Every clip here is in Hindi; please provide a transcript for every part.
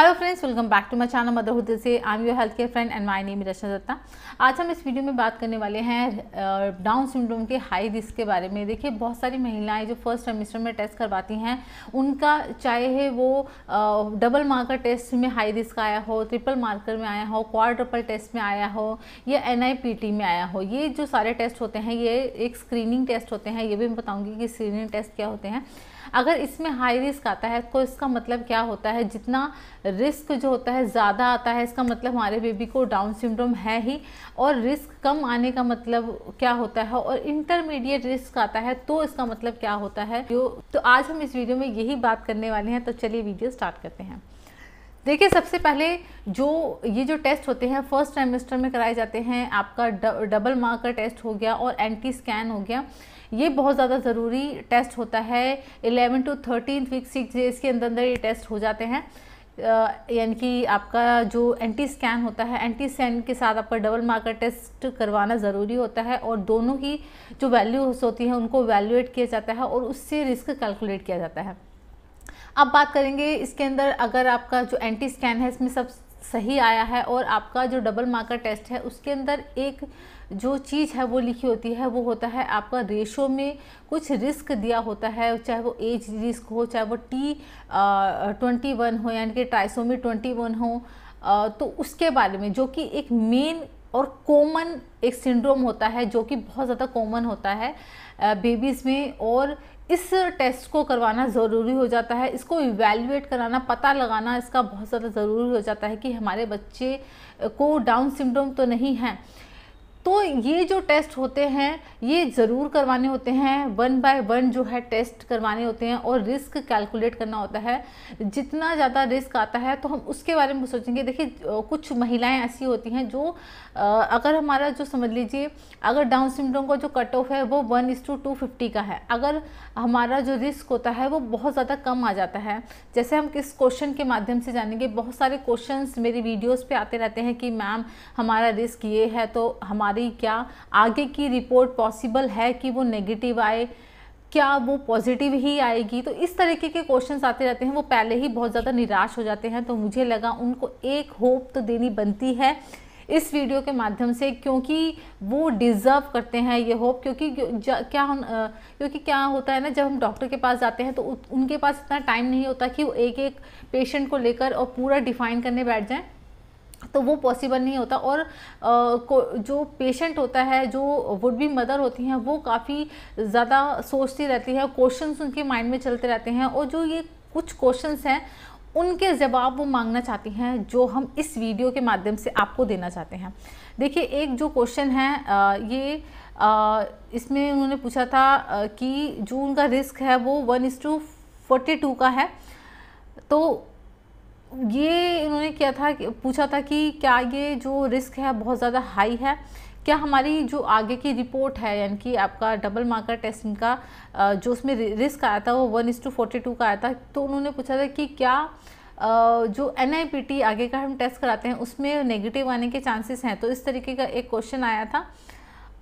hello friends welcome back to my channel Motherhood से I am your health care friend and my name Rachna Datta आज हम इस वीडियो में बात करने वाले हैं डाउन सिंड्रोम के हाई रिस्क के बारे में देखिए बहुत सारी महिलाएं जो फर्स्ट सेमेस्टर में टेस्ट करवाती हैं उनका चाहे वो डबल मार्कर टेस्ट में हाई रिस्क आया हो ट्रिपल मार्कर में आया हो क्वार टेस्ट में आया हो या एन में आया हो ये जो सारे टेस्ट होते हैं ये एक स्क्रीनिंग टेस्ट होते हैं ये भी मैं बताऊँगी कि स्क्रीनिंग टेस्ट क्या होते हैं अगर इसमें हाई रिस्क आता है तो इसका मतलब क्या होता है जितना रिस्क जो होता है ज़्यादा आता है इसका मतलब हमारे बेबी को डाउन सिंड्रोम है ही और रिस्क कम आने का मतलब क्या होता है और इंटरमीडिएट रिस्क आता है तो इसका मतलब क्या होता है जो तो आज हम इस वीडियो में यही बात करने वाले हैं तो चलिए वीडियो स्टार्ट करते हैं देखिए सबसे पहले जो ये जो टेस्ट होते हैं फर्स्ट ट्राइमेस्टर में कराए जाते हैं आपका डबल मार्कर टेस्ट हो गया और एंटी स्कैन हो गया ये बहुत ज़्यादा ज़रूरी टेस्ट होता है eleven to thirteen week six days के अंदर अंदर ये टेस्ट हो जाते हैं यानी कि आपका जो एंटी स्कैन होता है एंटी स्कैन के साथ आपका डबल मार्कर टेस्ट करवाना ज़रूरी होता है और दोनों की जो वैल्यूज होती हैं उनको वैल्यूएट किया जाता है और उससे रिस्क कैलकुलेट किया जाता है अब बात करेंगे इसके अंदर अगर आपका जो एंटी स्कैन है इसमें सब सही आया है और आपका जो डबल मार्कर टेस्ट है उसके अंदर एक जो चीज़ है वो लिखी होती है वो होता है आपका रेशो में कुछ रिस्क दिया होता है चाहे वो एज रिस्क हो चाहे वो टी ट्वेंटी वन हो यानी कि ट्राइसोमी ट्वेंटी वन हो आ, तो उसके बारे में जो कि एक मेन और कॉमन एक सिंड्रोम होता है जो कि बहुत ज़्यादा कॉमन होता है बेबीज़ में और इस टेस्ट को करवाना ज़रूरी हो जाता है इसको इवेल्यूएट कराना पता लगाना इसका बहुत ज़्यादा ज़रूरी हो जाता है कि हमारे बच्चे को डाउन सिंड्रोम तो नहीं है तो ये जो टेस्ट होते हैं ये ज़रूर करवाने होते हैं वन बाय वन जो है टेस्ट करवाने होते हैं और रिस्क कैलकुलेट करना होता है जितना ज़्यादा रिस्क आता है तो हम उसके बारे में सोचेंगे देखिए कुछ महिलाएं ऐसी होती हैं जो अगर हमारा जो समझ लीजिए अगर डाउन सिंड्रोम का जो कट ऑफ है वो वन इस टू टू फिफ्टी का है अगर हमारा जो रिस्क होता है वो बहुत ज़्यादा कम आ जाता है जैसे हम किस क्वेश्चन के माध्यम से जानेंगे बहुत सारे क्वेश्चन मेरी वीडियोज़ पर आते रहते हैं कि मैम हमारा रिस्क ये है तो हमारा रही क्या आगे की रिपोर्ट पॉसिबल है कि वो नेगेटिव आए क्या वो पॉजिटिव ही आएगी तो इस तरीके के क्वेश्चन आते रहते हैं वो पहले ही बहुत ज़्यादा निराश हो जाते हैं तो मुझे लगा उनको एक होप तो देनी बनती है इस वीडियो के माध्यम से क्योंकि वो डिज़र्व करते हैं ये होप क्योंकि क्या हम क्योंकि क्या होता है ना जब हम डॉक्टर के पास जाते हैं तो उनके पास इतना टाइम नहीं होता कि वो एक एक पेशेंट को लेकर और पूरा डिफाइन करने बैठ जाएं तो वो पॉसिबल नहीं होता और आ, जो पेशेंट होता है जो वुड बी मदर होती हैं वो काफ़ी ज़्यादा सोचती रहती है क्वेश्चन उनके माइंड में चलते रहते हैं और जो ये कुछ क्वेश्चन हैं उनके जवाब वो मांगना चाहती हैं जो हम इस वीडियो के माध्यम से आपको देना चाहते हैं देखिए एक जो क्वेश्चन है आ, ये आ, इसमें उन्होंने पूछा था कि जो उनका रिस्क है वो वन टू फोर्टी टू का है तो ये इन्होंने किया था पूछा था कि क्या ये जो रिस्क है बहुत ज़्यादा हाई है क्या हमारी जो आगे की रिपोर्ट है यानी कि आपका डबल मार्कर टेस्टिंग का जो उसमें रिस्क आया था वो one is to forty two का आया था तो उन्होंने पूछा था कि क्या जो एन आगे का हम टेस्ट कराते हैं उसमें नेगेटिव आने के चांसेस हैं तो इस तरीके का एक क्वेश्चन आया था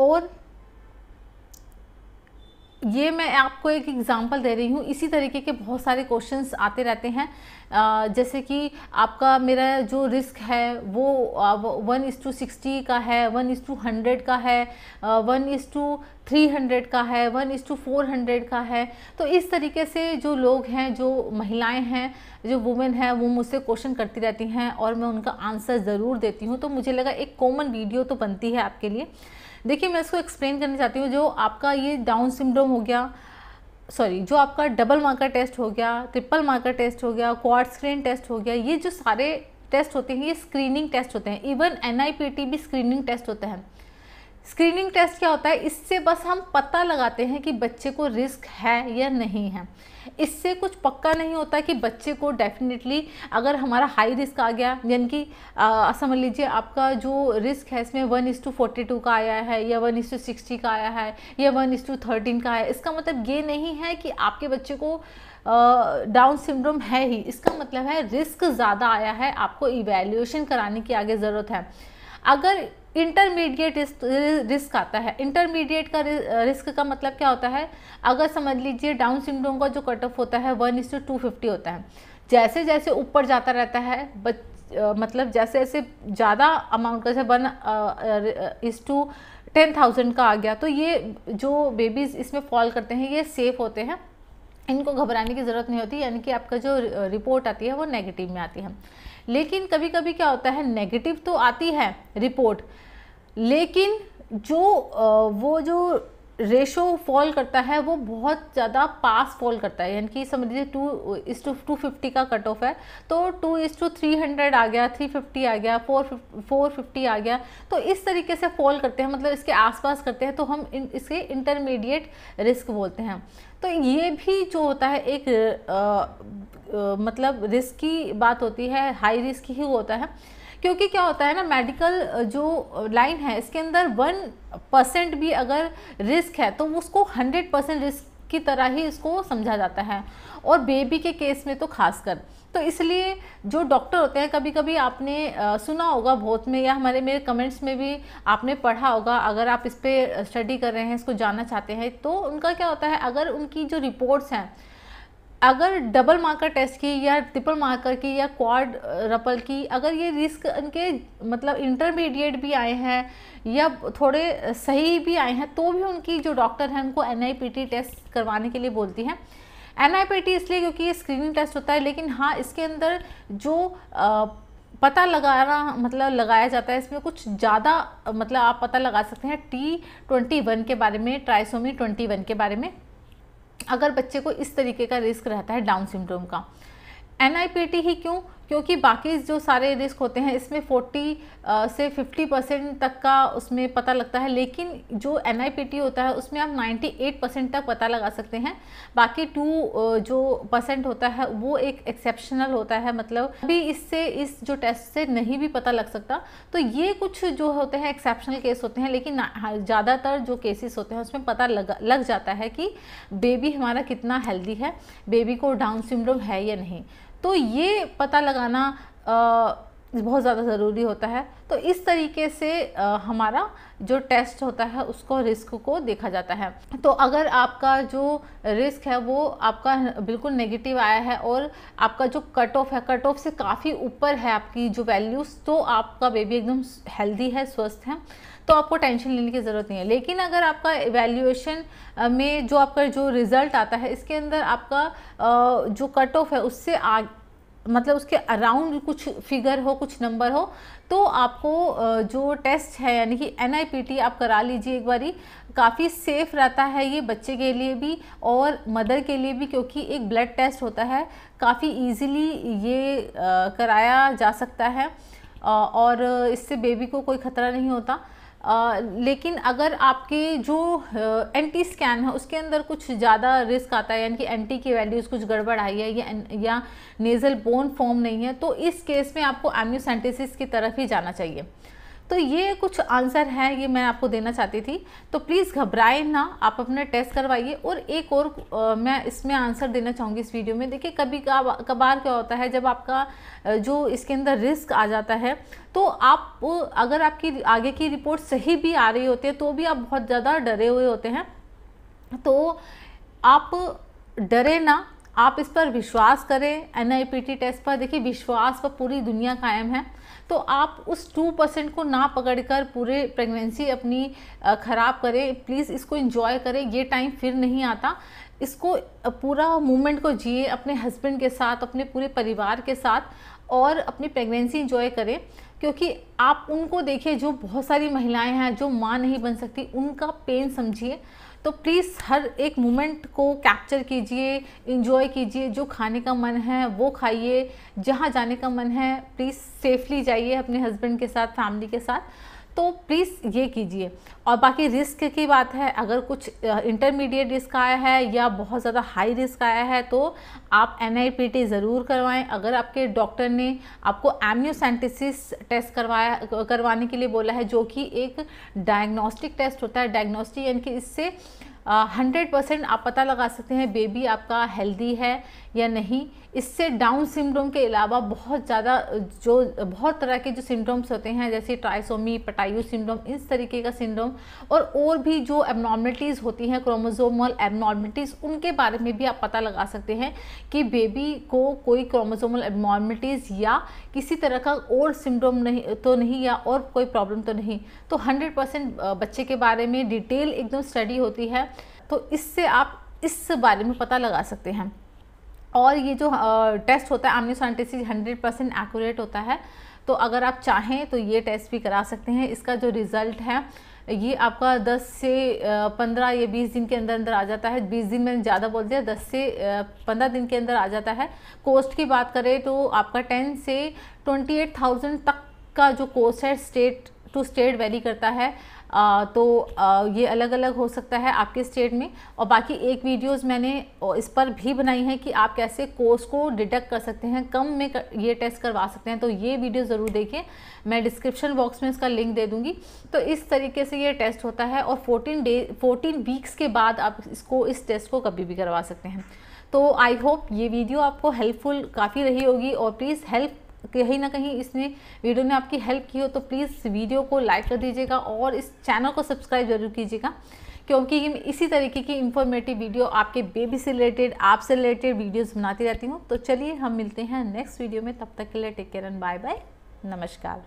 और ये मैं आपको एक एग्ज़ाम्पल दे रही हूँ इसी तरीके के बहुत सारे क्वेश्चंस आते रहते हैं आ, जैसे कि आपका मेरा जो रिस्क है वो वन इज़ टू सिक्सटी का है वन इज़ टू हंड्रेड का है one is to three hundred का है one is to four hundred का है तो इस तरीके से जो लोग हैं जो महिलाएं हैं जो वुमेन हैं वो मुझसे क्वेश्चन करती रहती हैं और मैं उनका आंसर ज़रूर देती हूँ तो मुझे लगा एक कॉमन वीडियो तो बनती है आपके लिए देखिए मैं इसको एक्सप्लेन करना चाहती हूँ जो आपका ये डाउन सिंड्रोम हो गया सॉरी जो आपका डबल मार्कर टेस्ट हो गया ट्रिपल मार्कर टेस्ट हो गया क्वार स्क्रीन टेस्ट हो गया ये जो सारे टेस्ट होते हैं ये स्क्रीनिंग टेस्ट होते हैं इवन एन भी स्क्रीनिंग टेस्ट होते हैं स्क्रीनिंग टेस्ट क्या होता है इससे बस हम पता लगाते हैं कि बच्चे को रिस्क है या नहीं है इससे कुछ पक्का नहीं होता कि बच्चे को डेफिनेटली अगर हमारा हाई रिस्क आ गया यानी कि समझ लीजिए आपका जो रिस्क है इसमें one is to forty two का आया है या वन इज टू सिक्सटी का आया है या वन इज़ टू थर्टीन का आया है इसका मतलब ये नहीं है कि आपके बच्चे को डाउन uh, सिंड्रोम है ही इसका मतलब है रिस्क ज़्यादा आया है आपको इवेल्यूशन कराने की आगे ज़रूरत है अगर इंटरमीडिएट रिस्क आता है इंटरमीडिएट का रिस्क का मतलब क्या होता है अगर समझ लीजिए डाउन सिंड्रोम का जो कट ऑफ होता है one is to two fifty होता है जैसे जैसे ऊपर जाता रहता है बच मतलब जैसे जैसे ज़्यादा अमाउंट का जैसे one is to ten thousand का आ गया तो ये जो बेबीज़ इसमें फॉल करते हैं ये सेफ़ होते हैं इनको घबराने की ज़रूरत नहीं होती यानी कि आपका जो रिपोर्ट आती है वो नेगेटिव में आती है लेकिन कभी कभी क्या होता है नेगेटिव तो आती है रिपोर्ट लेकिन जो वो जो रेशो फॉल करता है वो बहुत ज़्यादा पास फॉल करता है यानी कि समझ लीजिए two is to two fifty का कट ऑफ है तो to is to three hundred आ गया थ्री फिफ्टी आ गया फोर फोर फिफ्टी आ गया तो इस तरीके से फॉल करते हैं मतलब इसके आसपास करते हैं तो हम इन, इसके इंटरमीडिएट रिस्क बोलते हैं तो ये भी जो होता है एक आ, आ, मतलब रिस्क की बात होती है हाई रिस्क ही होता है क्योंकि क्या होता है ना मेडिकल जो लाइन है इसके अंदर वन परसेंट भी अगर रिस्क है तो उसको हंड्रेड परसेंट रिस्क की तरह ही इसको समझा जाता है और बेबी के केस में तो खासकर तो इसलिए जो डॉक्टर होते हैं कभी कभी आपने सुना होगा बहुत में या हमारे मेरे कमेंट्स में भी आपने पढ़ा होगा अगर आप इस पर स्टडी कर रहे हैं इसको जानना चाहते हैं तो उनका क्या होता है अगर उनकी जो रिपोर्ट्स हैं अगर डबल मार्कर टेस्ट की या ट्रिपल मार्कर की या क्वाड रपल की अगर ये रिस्क इनके मतलब इंटरमीडिएट भी आए हैं या थोड़े सही भी आए हैं तो भी उनकी जो डॉक्टर हैं उनको एन टेस्ट करवाने के लिए बोलती हैं एन इसलिए क्योंकि ये स्क्रीनिंग टेस्ट होता है लेकिन हाँ इसके अंदर जो आ, पता लगाना मतलब लगाया जाता है इसमें कुछ ज़्यादा मतलब आप पता लगा सकते हैं टी ट्वेंटी वन के बारे में ट्राइसोमी ट्वेंटी वन के बारे में अगर बच्चे को इस तरीके का रिस्क रहता है डाउन सिंड्रोम का एन ही क्यों क्योंकि बाकी जो सारे रिस्क होते हैं इसमें 40 से 50 परसेंट तक का उसमें पता लगता है लेकिन जो एन होता है उसमें आप 98 परसेंट तक पता लगा सकते हैं बाकी टू जो परसेंट होता है वो एक एक्सेप्शनल होता है मतलब अभी इससे इस जो टेस्ट से नहीं भी पता लग सकता तो ये कुछ जो होते हैं एक्सेप्शनल केस होते हैं लेकिन हाँ, ज़्यादातर जो केसेस होते हैं उसमें पता लग लग जाता है कि बेबी हमारा कितना हेल्दी है बेबी को डाउन सिंड्रोम है या नहीं तो ये पता लगाना बहुत ज़्यादा ज़रूरी होता है तो इस तरीके से हमारा जो टेस्ट होता है उसको रिस्क को देखा जाता है तो अगर आपका जो रिस्क है वो आपका बिल्कुल नेगेटिव आया है और आपका जो कट ऑफ है कट ऑफ से काफ़ी ऊपर है आपकी जो वैल्यूज़ तो आपका बेबी एकदम हेल्दी है स्वस्थ है तो आपको टेंशन लेने की ज़रूरत नहीं है लेकिन अगर आपका एवेल्यूएशन में जो आपका जो रिज़ल्ट आता है इसके अंदर आपका जो कट ऑफ है उससे आ मतलब उसके अराउंड कुछ फिगर हो कुछ नंबर हो तो आपको जो टेस्ट है यानी कि एन आप करा लीजिए एक बारी काफ़ी सेफ़ रहता है ये बच्चे के लिए भी और मदर के लिए भी क्योंकि एक ब्लड टेस्ट होता है काफ़ी इजीली ये कराया जा सकता है और इससे बेबी को कोई ख़तरा नहीं होता आ, लेकिन अगर आपके जो एंटी स्कैन है उसके अंदर कुछ ज़्यादा रिस्क आता है यानी कि एंटी की वैल्यूज़ कुछ गड़बड़ आई है या या नेज़ल बोन फॉर्म नहीं है तो इस केस में आपको एम्यूसेंटिस की तरफ ही जाना चाहिए तो ये कुछ आंसर है ये मैं आपको देना चाहती थी तो प्लीज़ घबराएं ना आप अपने टेस्ट करवाइए और एक और आ, मैं इसमें आंसर देना चाहूँगी इस वीडियो में देखिए कभी कभार क्या होता है जब आपका जो इसके अंदर रिस्क आ जाता है तो आप अगर आपकी आगे की रिपोर्ट सही भी आ रही होती है तो भी आप बहुत ज़्यादा डरे हुए होते हैं तो आप डरे ना आप इस पर विश्वास करें एन टेस्ट पर देखिए विश्वास पर पूरी दुनिया कायम है तो आप उस टू परसेंट को ना पकड़ कर पूरे प्रेगनेंसी अपनी ख़राब करें प्लीज़ इसको इन्जॉय करें ये टाइम फिर नहीं आता इसको पूरा मोमेंट को जिए अपने हस्बैंड के साथ अपने पूरे परिवार के साथ और अपनी प्रेगनेंसी इन्जॉय करें क्योंकि आप उनको देखिए जो बहुत सारी महिलाएं हैं जो माँ नहीं बन सकती उनका पेन समझिए तो प्लीज़ हर एक मोमेंट को कैप्चर कीजिए इंजॉय कीजिए जो खाने का मन है वो खाइए जहाँ जाने का मन है प्लीज़ सेफली जाइए अपने हस्बैंड के साथ फैमिली के साथ तो प्लीज़ ये कीजिए और बाकी रिस्क की बात है अगर कुछ इंटरमीडिएट रिस्क आया है या बहुत ज़्यादा हाई रिस्क आया है तो आप एन ज़रूर करवाएं अगर आपके डॉक्टर ने आपको एम्योसेंटिसिस टेस्ट करवाया करवाने के लिए बोला है जो कि एक डायग्नोस्टिक टेस्ट होता है डायग्नोस्टिक यानी कि इससे हंड्रेड परसेंट आप पता लगा सकते हैं बेबी आपका हेल्दी है या नहीं इससे डाउन सिंड्रोम के अलावा बहुत ज़्यादा जो बहुत तरह के जो सिंड्रोम्स होते हैं जैसे ट्राइसोमी पटायू सिंड्रोम इस तरीके का सिंड्रोम और और भी जो एबनॉर्मलिटीज़ होती हैं क्रोमोजोमल एबनॉर्मलिटीज़ उनके बारे में भी आप पता लगा सकते हैं कि बेबी को कोई क्रोमोजोमल एबनॉर्मलिटीज़ या किसी तरह का और सिम्टोम नहीं तो नहीं या और कोई प्रॉब्लम तो नहीं तो हंड्रेड बच्चे के बारे में डिटेल एकदम स्टडी होती है तो इससे आप इस बारे में पता लगा सकते हैं और ये जो टेस्ट होता है amniocentesis hundred percent accurate होता है तो अगर आप चाहें तो ये टेस्ट भी करा सकते हैं इसका जो रिज़ल्ट है ये आपका 10 से 15 या 20 दिन के अंदर अंदर आ जाता है 20 दिन मैंने ज़्यादा बोल दिया 10 से 15 दिन के अंदर आ जाता है कोस्ट की बात करें तो आपका 10 से 28,000 तक का जो कोस्ट है स्टेट टू स्टेट वेरी करता है आ, तो आ, ये अलग अलग हो सकता है आपके स्टेट में और बाकी एक वीडियोस मैंने इस पर भी बनाई है कि आप कैसे कोर्स को डिटेक्ट कर सकते हैं कम में कर, ये टेस्ट करवा सकते हैं तो ये वीडियो ज़रूर देखें मैं डिस्क्रिप्शन बॉक्स में इसका लिंक दे दूँगी तो इस तरीके से ये टेस्ट होता है और फोर्टीन डे फोर्टीन वीक्स के बाद आप इसको इस टेस्ट को कभी भी करवा सकते हैं तो आई होप ये वीडियो आपको हेल्पफुल काफ़ी रही होगी और प्लीज़ हेल्प कहीं ना कहीं इसमें वीडियो ने आपकी हेल्प की हो तो प्लीज़ वीडियो को लाइक कर दीजिएगा और इस चैनल को सब्सक्राइब जरूर कीजिएगा क्योंकि इसी तरीके की इंफॉर्मेटिव वीडियो आपके बेबी से रिलेटेड आपसे रिलेटेड वीडियोज़ बनाती रहती हूँ तो चलिए हम मिलते हैं नेक्स्ट वीडियो में तब तक के लिए take care and bye bye नमस्कार